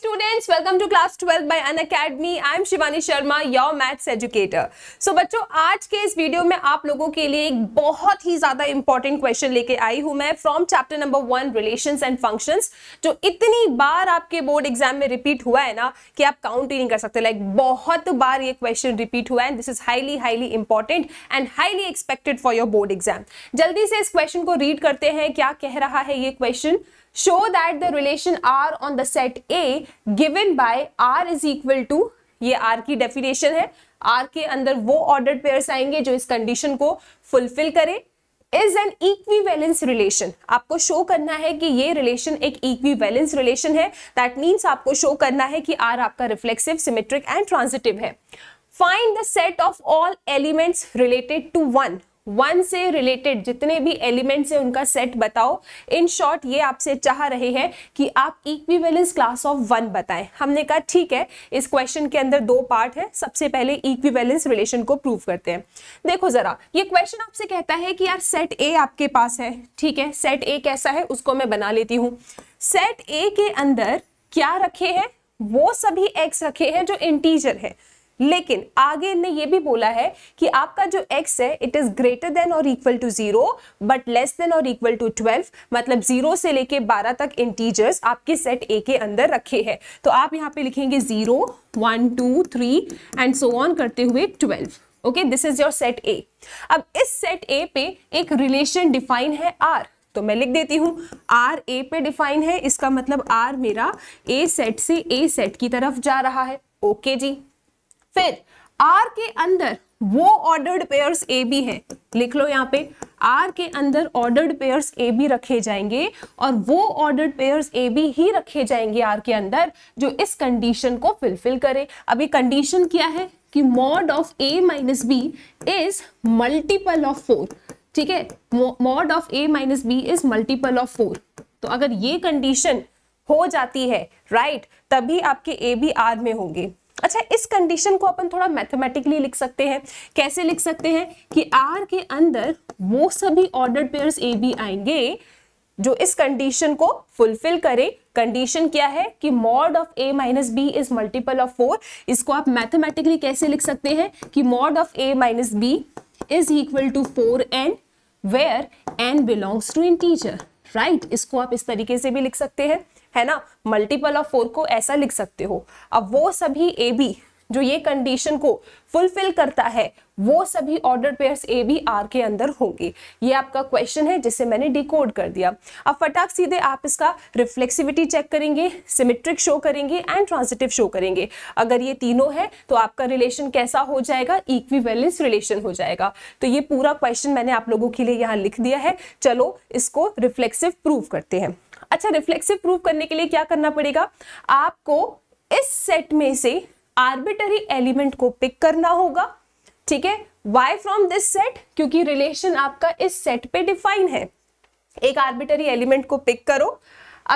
Students welcome to class twelfth by Unacademy I am Shivani Sharma your maths educator so बच्चों आज के इस video में आप लोगों के लिए एक बहुत ही ज्यादा इंपॉर्टेंट क्वेश्चन लेके आई हूं मैं from chapter number one relation and function जो इतनी बार आपके बोर्ड एग्जाम में रिपीट हुआ है ना कि आप काउंट ही नहीं कर सकते लाइक like, बहुत बार ये क्वेश्चन रिपीट हुआ है this is highly highly important and highly expected for your board exam जल्दी से इस क्वेश्चन को रीड करते हैं क्या कह रहा है ये question show that the relation R on the set A given by R is equal to ये R की डेफिनेशन है R के अंदर वो ऑर्डर पेयर्स आएंगे जो इस कंडीशन को फुलफिल करें इज एन इक्वीवेलेंस रिलेशन आपको शो करना है कि ये रिलेशन एक इक्वीवेलेंस रिलेशन है दैट मीन्स आपको शो करना है कि आर आपका रिफ्लेक्सिव सिमेट्रिक एंड ट्रांजिटिव है find the set of all elements related to one one से रिलेटेड जितने भी एलिमेंट्स है उनका सेट बताओ इन शॉर्ट ये आपसे चाह रहे हैं कि आप इक्विवेलेंस क्लास ऑफ वन बताएं हमने कहा ठीक है इस क्वेश्चन के अंदर दो पार्ट है सबसे पहले इक्विवेलेंस रिलेशन को प्रूव करते हैं देखो जरा ये क्वेश्चन आपसे कहता है कि यार सेट ए आपके पास है ठीक है सेट ए कैसा है उसको मैं बना लेती हूँ सेट ए के अंदर क्या रखे हैं वो सभी एक्स रखे हैं जो इंटीजर है लेकिन आगे इनने ये भी बोला है कि आपका जो x है इट इज ग्रेटर देन और equal to zero but less than और इक्वल टू ट्वेल्व मतलब जीरो से लेके बारह तक इंटीजर्स आपके सेट ए के अंदर रखे हैं तो आप यहाँ पे लिखेंगे zero one two three and so on करते हुए twelve okay this is your set A अब इस सेट ए पे एक रिलेशन डिफाइन है आर तो मैं लिख देती हूँ आर ए पे डिफाइन है इसका मतलब आर मेरा ए सेट से ए सेट की तरफ जा रहा है ओके okay जी फिर आर के अंदर वो ऑर्डर्ड पेयर्स ए बी है लिख लो यहाँ पे आर के अंदर ऑर्डर्ड पेयर्स ए बी रखे जाएंगे और वो ऑर्डर्ड पेयर्स ए बी ही रखे जाएंगे आर के अंदर जो इस कंडीशन को फुलफिल करे अभी कंडीशन क्या है कि mod of A minus B is multiple of four ठीक है mod of A minus B is multiple of four तो अगर ये कंडीशन हो जाती है राइट right, तभी आपके ए बी आर में होंगे अच्छा इस कंडीशन को अपन थोड़ा मैथमेटिकली लिख सकते हैं कैसे लिख सकते हैं कि आर के अंदर वो सभी ऑर्डर पेयर्स ए बी आएंगे जो इस कंडीशन को फुलफिल करे कंडीशन क्या है कि mod of A minus B is multiple of four इसको आप मैथमेटिकली कैसे लिख सकते हैं कि mod of A minus B is equal to four N where N belongs to integer right इसको आप इस तरीके से भी लिख सकते हैं है ना मल्टीपल ऑफ फोर को ऐसा लिख सकते हो अब वो सभी ए बी जो ये कंडीशन को फुलफिल करता है वो सभी order pairs A B R के अंदर होंगे ये आपका क्वेश्चन है जिसे मैंने डिकोड कर दिया अब फटाक सीधे आप इसका रिफ्लेक्सिविटी चेक करेंगे सिमेट्रिक शो करेंगे एंड ट्रांजिटिव शो करेंगे अगर ये तीनों है तो आपका रिलेशन कैसा हो जाएगा इक्विवेलेंस रिलेशन हो जाएगा तो ये पूरा क्वेश्चन मैंने आप लोगों के लिए यहाँ लिख दिया है चलो इसको रिफ्लेक्सिव प्रूव करते हैं अच्छा रिफ्लेक्सिव प्रूव करने के लिए क्या करना पड़ेगा आपको इस सेट में से आर्बिटरी एलिमेंट को पिक करना होगा ठीक है वाई फ्रॉम दिस सेट क्योंकि रिलेशन आपका इस सेट पे डिफाइन है एक आर्बिटरी एलिमेंट को पिक करो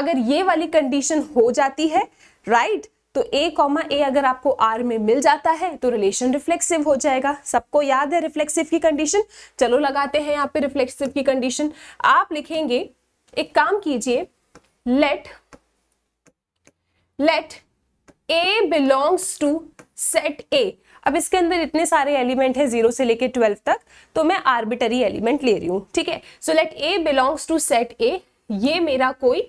अगर ये वाली कंडीशन हो जाती है राइट right? तो ए कॉमा ए अगर आपको आर में मिल जाता है तो रिलेशन रिफ्लेक्सिव हो जाएगा सबको याद है रिफ्लेक्सिव की कंडीशन चलो लगाते हैं यहाँ पे रिफ्लेक्सिव की कंडीशन आप लिखेंगे एक काम कीजिए let let A belongs to set A अब इसके अंदर इतने सारे एलिमेंट हैं जीरो से लेके ट्वेल्व तक तो मैं आर्बिटरी एलिमेंट ले रही हूं ठीक है so let A belongs to set A ये मेरा कोई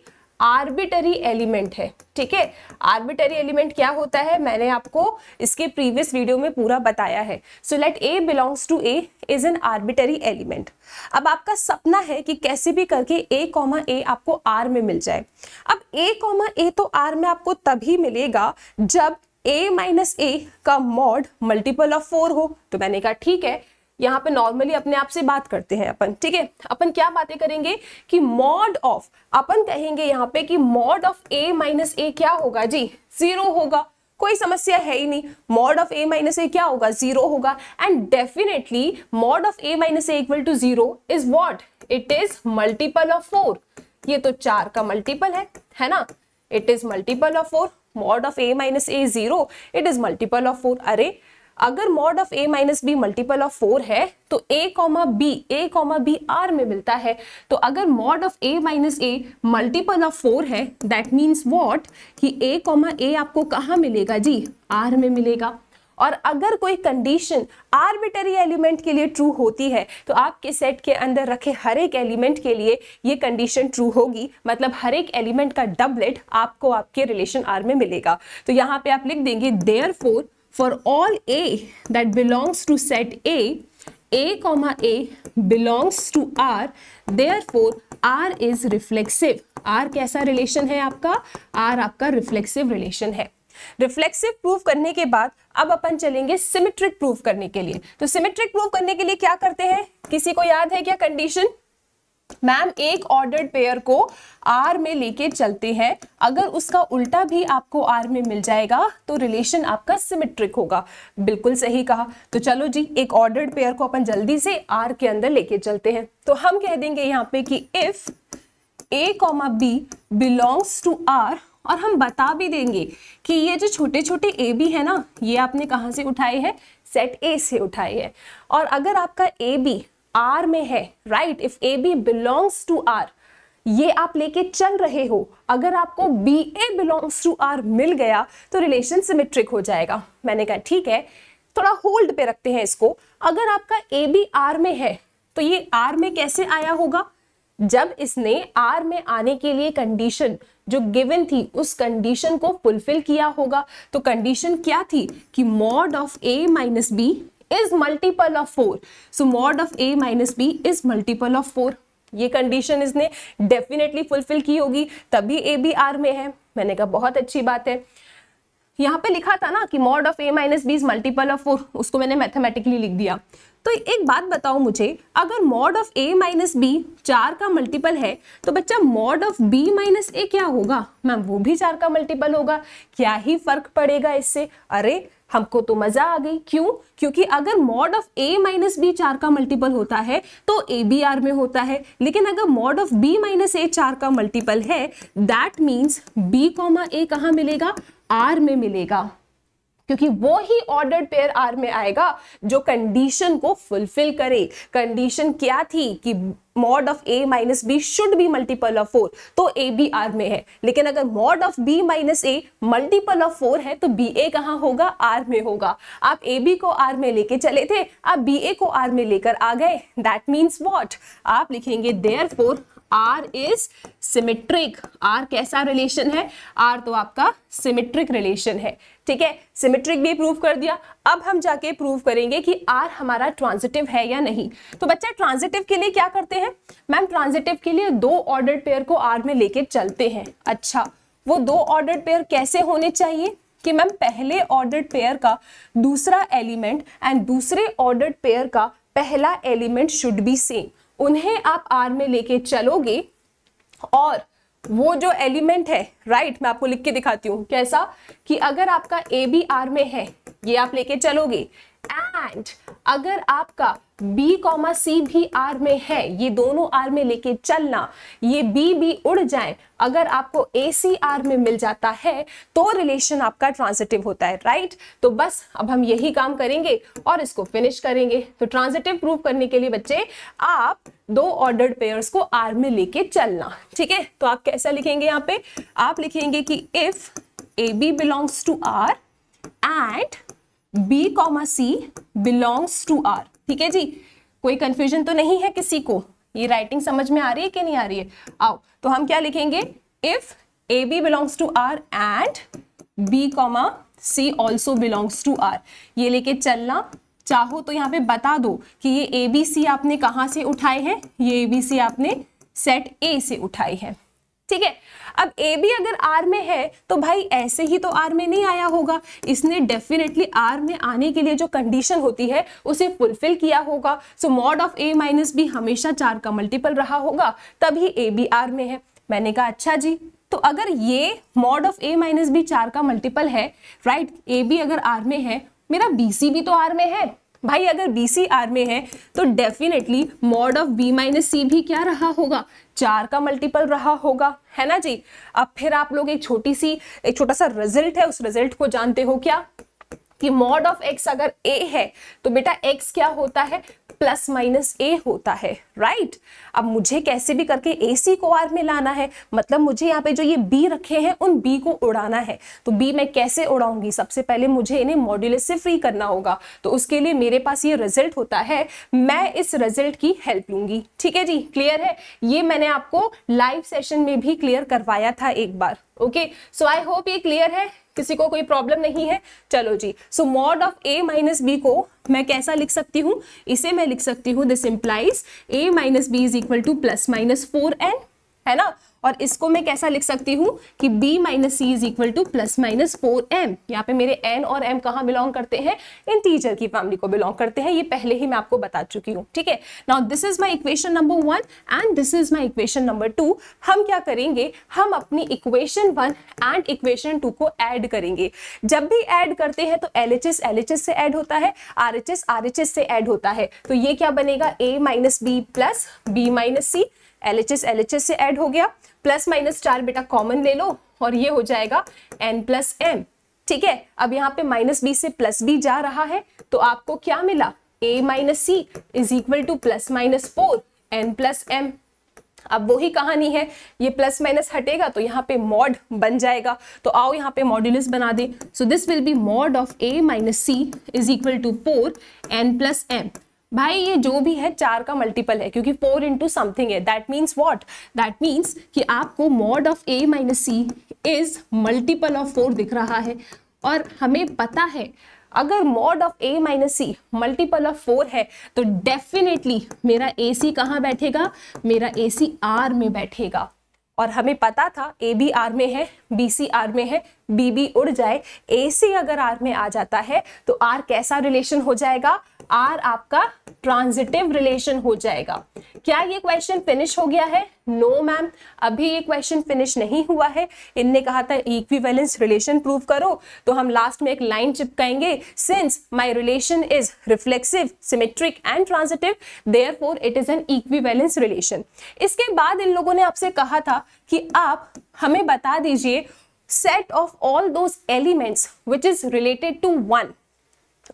आर्बिटरी एलिमेंट है ठीक है आर्बिटरी एलिमेंट क्या होता है मैंने आपको इसके प्रीवियस वीडियो में पूरा बताया है so let A belongs to A is an arbitrary element अब आपका सपना है कि कैसे भी करके ए कॉमा ए आपको आर में मिल जाए अब ए कॉमा ए तो आर में आपको तभी मिलेगा जब ए माइनस ए का मॉड मल्टीपल ऑफ फोर हो तो मैंने कहा ठीक है यहाँ पे नॉर्मली अपने आप से बात करते हैं अपन ठीक है अपन क्या बातें करेंगे कि मॉड ऑफ अपन कहेंगे यहाँ पे कि mod of A minus A क्या होगा जी जीरो होगा कोई समस्या है ही नहीं mod of A minus A क्या होगा जीरो होगा and definitely mod of A minus A equal to zero is what it is multiple of four ये तो चार का मल्टीपल है है ना it is multiple of four mod of A minus A zero it is multiple of four अरे अगर mod of A minus B multiple of four है तो A comma B A comma B R में मिलता है तो अगर mod of A minus A multiple of four है दैट मीन्स वॉट कि ए कॉमा ए आपको कहाँ मिलेगा जी आर में मिलेगा और अगर कोई कंडीशन आर्बिटरी एलिमेंट के लिए ट्रू होती है तो आपके सेट के अंदर रखे हर एक एलिमेंट के लिए ये कंडीशन ट्रू होगी मतलब हर एक एलिमेंट का डबलेट आपको आपके रिलेशन आर में मिलेगा तो यहाँ पे आप लिख देंगे therefore for all A that belongs to set A, A comma A belongs to R, therefore R is reflexive. R कैसा relation है आपका? R आपका reflexive relation है. रिफ्लेक्सिव प्रूफ करने के बाद अब अपन चलेंगे सिमेट्रिक प्रूफ करने के लिए तो सिमेट्रिक प्रूफ करने के लिए क्या करते हैं किसी को याद है क्या कंडीशन मैम एक ऑर्डर्ड पेयर को आर में लेके चलते हैं अगर उसका उल्टा भी आपको आर में मिल जाएगा तो रिलेशन आपका सिमेट्रिक होगा बिल्कुल सही कहा तो चलो जी एक ऑर्डर्ड पेयर को अपन जल्दी से आर के अंदर लेके चलते हैं तो हम कह देंगे यहाँ पे कि if A comma B belongs to R और हम बता भी देंगे कि ये जो छोटे छोटे ए बी है ना ये आपने कहाँ से उठाए हैं सेट ए से उठाए हैं और अगर आपका ए बी आर में है right if A B belongs to R ये आप लेके चल रहे हो अगर आपको B A belongs to R मिल गया तो रिलेशन सिमेट्रिक हो जाएगा मैंने कहा ठीक है थोड़ा होल्ड पे रखते हैं इसको अगर आपका ए बी आर में है तो ये आर में कैसे आया होगा जब इसने आर में आने के लिए कंडीशन जो गिवन थी उस कंडीशन को फुलफिल किया होगा तो कंडीशन क्या थी कि mod of A minus B is multiple of four so mod of A minus B is multiple of four ये कंडीशन इसने डेफिनेटली फुलफिल की होगी तभी ए बी आर में है मैंने कहा बहुत अच्छी बात है यहाँ पे लिखा था ना कि mod of A minus B is multiple of four उसको मैंने मैथमेटिकली लिख दिया तो एक बात बताओ मुझे अगर mod of A minus B चार का मल्टीपल है तो बच्चा mod of B minus A क्या होगा मैम वो भी चार का मल्टीपल होगा क्या ही फर्क पड़ेगा इससे अरे हमको तो मजा आ गई क्यों क्योंकि अगर mod of A minus B चार का मल्टीपल होता है तो ए बी आर में होता है लेकिन अगर mod of B minus A चार का मल्टीपल है that means B comma A कहाँ मिलेगा आर में मिलेगा क्योंकि वो ही ऑर्डर्ड पेयर आर में आएगा जो कंडीशन को फुलफिल करे कंडीशन क्या थी कि mod of A minus B should be multiple of four तो ए बी आर में है लेकिन अगर mod of B minus A multiple of four है तो बी ए कहाँ होगा आर में होगा आप ए बी को आर में लेके चले थे आप बी ए को आर में लेकर आ गए दैट मीन्स वॉट आप लिखेंगे therefore R is symmetric R कैसा रिलेशन है आर तो आपका सिमेट्रिक रिलेशन है ठीक है सिमेट्रिक भी प्रूव कर दिया अब हम जाके प्रूव करेंगे कि आर हमारा ट्रांजिटिव है या नहीं तो बच्चा ट्रांजिटिव के लिए क्या करते हैं मैम ट्रांजिटिव के लिए दो ऑर्डर पेयर को आर में लेके चलते हैं अच्छा वो दो ऑर्डर पेयर कैसे होने चाहिए कि मैम पहले ऑर्डर पेयर का दूसरा एलिमेंट एंड दूसरे ऑर्डर पेयर का पहला एलिमेंट शुड बी सेम उन्हें आप आर में लेके चलोगे और वो जो एलिमेंट है राइट right, मैं आपको लिख के दिखाती हूँ कैसा कि अगर आपका ए बी आर में है ये आप लेके चलोगे एंड अगर आपका बी कॉमा सी भी आर में है ये दोनों आर में लेके चलना ये बी भी उड़ जाए अगर आपको ए सी आर में मिल जाता है तो रिलेशन आपका ट्रांजिटिव होता है राइट right? तो बस अब हम यही काम करेंगे और इसको फिनिश करेंगे तो ट्रांजिटिव प्रूव करने के लिए बच्चे आप दो ऑर्डर्ड पेयर्स को आर में लेके चलना ठीक है तो आप कैसा लिखेंगे यहाँ पे आप लिखेंगे कि if A B belongs to R and B comma C belongs to R ठीक है जी कोई कंफ्यूजन तो नहीं है किसी को ये राइटिंग समझ में आ रही है कि नहीं आ रही है आओ तो हम क्या लिखेंगे if A B belongs to R and B comma C also belongs to R ये लेके चलना चाहो तो यहाँ पे बता दो कि ये ए बी सी आपने कहाँ से उठाए हैं ये ए बी सी आपने सेट ए से उठाई है ठीक है अब ए बी अगर आर में है तो भाई ऐसे ही तो आर में नहीं आया होगा इसने डेफिनेटली आर में आने के लिए जो कंडीशन होती है उसे फुलफिल किया होगा so mod of A minus B हमेशा चार का मल्टीपल रहा होगा तभी ए बी आर में है मैंने कहा अच्छा जी तो अगर ये mod of A minus B चार का मल्टीपल है राइट ए बी अगर आर में है मेरा बी सी भी तो आर में है भाई अगर बी सी आर में है तो definitely mod of B minus C भी क्या रहा होगा चार का मल्टीपल रहा होगा है ना जी अब फिर आप लोग एक छोटी सी एक छोटा सा रिजल्ट है उस रिजल्ट को जानते हो क्या कि मॉड ऑफ एक्स अगर ए है तो बेटा एक्स क्या होता है प्लस माइनस ए होता है राइट अब मुझे कैसे भी करके ए सी को आर में लाना है मतलब मुझे यहाँ पे जो ये बी रखे हैं उन बी को उड़ाना है तो बी मैं कैसे उड़ाऊंगी सबसे पहले मुझे इन्हें मॉड्यूल से फ्री करना होगा तो उसके लिए मेरे पास ये रिजल्ट होता है मैं इस रिजल्ट की हेल्प लूंगी ठीक है जी क्लियर है ये मैंने आपको लाइव सेशन में भी क्लियर करवाया था एक बार ओके सो आई होप ये क्लियर है किसी को कोई प्रॉब्लम नहीं है चलो जी so mod of A minus B को मैं कैसा लिख सकती हूँ इसे मैं लिख सकती हूँ this implies A minus B is equal to plus minus four N है ना और इसको मैं कैसा लिख सकती हूँ कि b minus C is equal to plus minus four M यहाँ पे मेरे n और m कहाँ बिलोंग करते हैं इन टीचर की फैमिली को बिलोंग करते हैं ये पहले ही मैं आपको बता चुकी हूँ ठीक है now this is my equation number one and this is my equation number two हम क्या करेंगे हम अपनी equation one and equation two को ऐड करेंगे जब भी ऐड करते हैं तो L H S L H S से ऐड होता है R H S R H S से ऐड होता है तो ये क्या बनेगा A minus B plus B minus C L H S L H S से ऐड हो गया प्लस माइनस चार बेटा कॉमन ले लो और ये हो जाएगा एन प्लस एम ठीक है अब यहाँ पे माइनस बी से प्लस बी जा रहा है तो आपको क्या मिला A minus C is equal to plus minus four N plus M अब वही कहानी है ये प्लस माइनस हटेगा तो यहाँ पे मॉड बन जाएगा तो आओ यहाँ पे मॉड्यूलस बना दे so this will be mod of A minus C is equal to four N plus M भाई ये जो भी है चार का मल्टीपल है क्योंकि फोर इंटू समथिंग है that means what that means कि आपको mod of A minus C is multiple of four दिख रहा है और हमें पता है अगर mod of A minus C multiple of four है तो डेफिनेटली मेरा ए सी कहाँ बैठेगा मेरा ए सी आर में बैठेगा और हमें पता था ए बी आर में है बी सी आर में है बी बी उड़ जाए ए सी अगर आर में आ जाता है तो आर कैसा रिलेशन हो जाएगा आर आपका ट्रांजिटिव रिलेशन हो जाएगा क्या ये क्वेश्चन फिनिश हो गया है नो no, मैम अभी ये क्वेश्चन फिनिश नहीं हुआ है इनने कहा था इक्विवेलेंस रिलेशन प्रूव करो तो हम लास्ट में एक लाइन चिपकाएंगे since my relation is reflexive symmetric and transitive therefore it is an equivalence relation इसके बाद इन लोगों ने आपसे कहा था कि आप हमें बता दीजिए set of all those elements which is related to one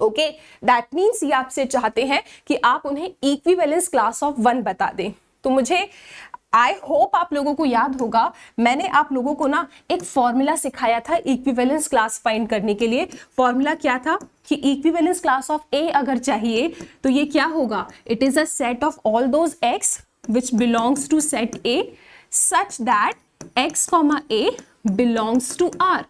okay that means ये आपसे चाहते हैं कि आप उन्हें इक्विवेलेंस क्लास ऑफ वन बता दें तो मुझे आई होप आप लोगों को याद होगा मैंने आप लोगों को ना एक फॉर्मूला सिखाया था इक्विवेलेंस क्लास फाइंड करने के लिए फॉर्मूला क्या था कि इक्विवेलेंस क्लास ऑफ ए अगर चाहिए तो ये क्या होगा it is a set of all those X which belongs to set A such that X comma A belongs to R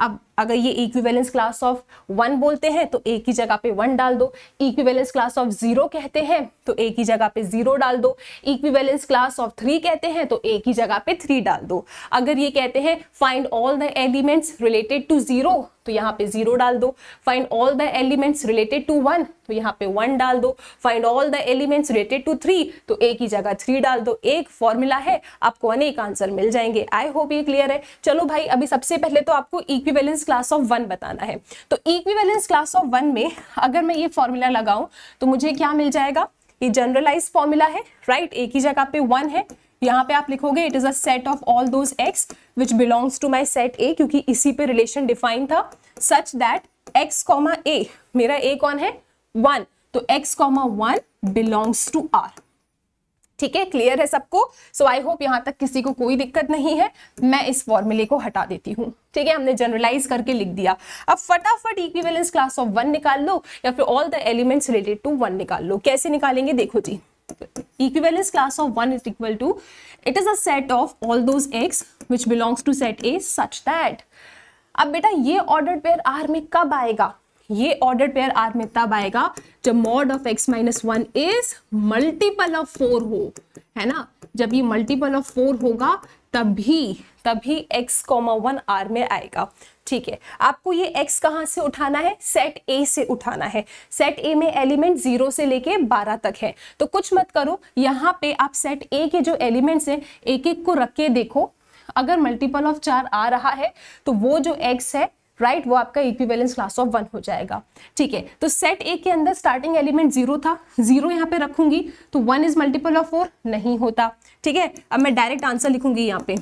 अब अगर ये इक्विवेलेंस क्लास ऑफ वन बोलते हैं तो ए की जगह पे वन डाल दो इक्विवेलेंस क्लास ऑफ जीरो कहते हैं तो ए की जगह पे जीरो डाल दो इक्विवेलेंस क्लास ऑफ थ्री कहते हैं तो ए की जगह पे थ्री डाल दो अगर ये कहते हैं find all the elements related to zero तो यहाँ पे जीरो डाल दो find all the elements related to one तो यहाँ पे वन डाल दो find all the elements related to three तो ए की जगह थ्री डाल दो एक फॉर्मूला है आपको अनेक आंसर मिल जाएंगे आई होप ये क्लियर है चलो भाई अभी सबसे पहले तो आपको इक्विवेलेंस क्लास ऑफ वन बताना है तो इक्विवेलेंस क्लास ऑफ वन में अगर मैं ये फॉर्मूला लगाऊं तो मुझे क्या मिल जाएगा ये जनरलाइज फॉर्मूला है राइट right? एक ही जगह पे वन है यहाँ पे आप लिखोगे it is a set of all those X which belongs to my set A क्योंकि इसी पे रिलेशन डिफाइन था such that X comma A मेरा ए कौन है वन तो X comma one belongs to R ठीक है क्लियर है सबको सो आई होप यहाँ तक किसी को कोई दिक्कत नहीं है मैं इस फॉर्मूले को हटा देती हूँ ठीक है हमने जनरलाइज करके लिख दिया अब फटाफट इक्विवेलेंस क्लास ऑफ वन निकाल लो या फिर all the elements related to one निकाल लो कैसे निकालेंगे देखो जी equivalence class of one is equal to it is a set of all those X which belongs to set A such that अब बेटा ये ऑर्डर पेयर आर में कब आएगा ये ऑर्डर पेयर आर में तब आएगा जब mod of X minus one is multiple of four हो है ना जब ये मल्टीपल ऑफ फोर होगा तभी तभी एक्स कॉमा वन आर में आएगा ठीक है आपको ये एक्स कहाँ से उठाना है सेट ए से उठाना है सेट ए में एलिमेंट जीरो से लेके बारह तक है तो कुछ मत करो यहाँ पे आप सेट ए के जो एलिमेंट्स हैं एक एक को रख के देखो अगर मल्टीपल ऑफ चार आ रहा है तो वो जो एक्स है राइट वो आपका इक्विवेलेंस क्लास ऑफ वन हो जाएगा ठीक है तो सेट ए के अंदर स्टार्टिंग एलिमेंट जीरो था जीरो यहाँ पे रखूंगी तो one is multiple of four नहीं होता ठीक है अब मैं डायरेक्ट आंसर लिखूंगी यहाँ पे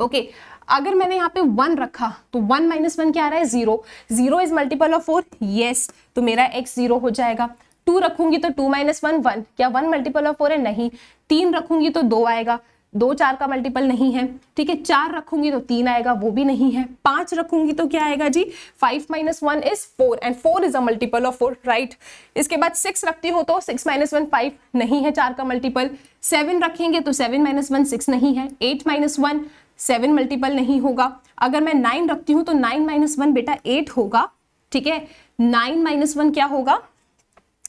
ओके okay, अगर मैंने यहाँ पे वन रखा तो वन माइनस वन क्या आ रहा है zero zero is multiple of four yes तो मेरा एक्स जीरो हो जाएगा टू रखूंगी तो टू माइनस वन वन क्या वन मल्टीपल ऑफ फोर है नहीं तीन रखूंगी तो दो आएगा दो चार का मल्टीपल नहीं है ठीक है चार रखूंगी तो तीन आएगा वो भी नहीं है पांच रखूंगी तो क्या आएगा जी five minus one is four and four is a multiple of four right इसके बाद सिक्स रखती हो तो सिक्स माइनस वन फाइव नहीं है चार का मल्टीपल सेवन रखेंगे तो सेवन माइनस वन सिक्स नहीं है eight minus one seven multiple नहीं होगा अगर मैं नाइन रखती हूँ तो नाइन माइनस वन बेटा एट होगा ठीक है नाइन माइनस वन क्या होगा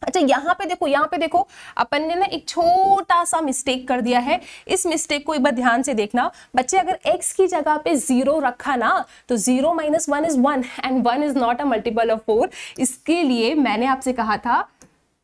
अच्छा यहाँ पे देखो यहाँ पे देखो अपन ने ना एक छोटा सा मिस्टेक कर दिया है इस मिस्टेक को एक बार ध्यान से देखना बच्चे अगर x की जगह पे जीरो रखा ना तो zero minus one is one and one is not a multiple of four इसके लिए मैंने आपसे कहा था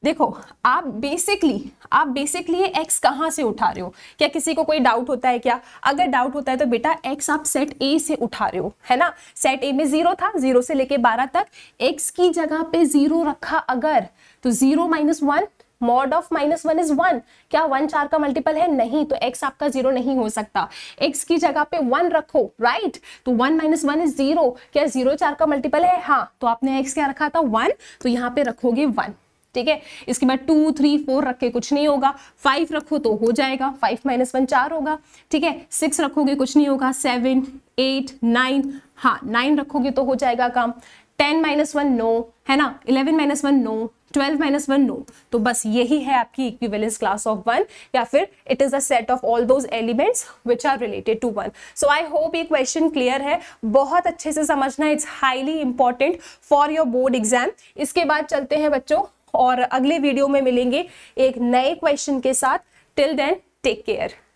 देखो आप बेसिकली आप बेसिकली एक्स कहाँ से उठा रहे हो क्या किसी को कोई डाउट होता है क्या अगर डाउट होता है तो बेटा एक्स आप सेट ए से उठा रहे हो है ना सेट ए में जीरो था जीरो से लेके बारह तक एक्स की जगह पे जीरो रखा अगर तो zero minus one mod of minus one is one क्या वन चार का मल्टीपल है नहीं तो एक्स आपका जीरो नहीं हो सकता एक्स की जगह पे वन रखो राइट right? तो one minus one is zero क्या जीरो चार का मल्टीपल है हाँ तो आपने एक्स क्या रखा था वन तो यहाँ पे रखोगे वन ठीक है इसके बाद टू थ्री फोर रख के कुछ नहीं होगा फाइव रखो तो हो जाएगा फाइव माइनस वन चार होगा ठीक है सिक्स रखोगे कुछ नहीं होगा सेवन एट नाइन हाँ नाइन रखोगे तो हो जाएगा काम टेन माइनस वन नो है ना eleven minus one no twelve minus one no तो बस यही है आपकी इक्विवेलेंस क्लास ऑफ वन या फिर it is a set of all those elements which are related to one so I hope ये क्वेश्चन क्लियर है बहुत अच्छे से समझना it's highly important for your board exam इसके बाद चलते हैं बच्चों और अगले वीडियो में मिलेंगे एक नए क्वेश्चन के साथ टिल देन टेक केयर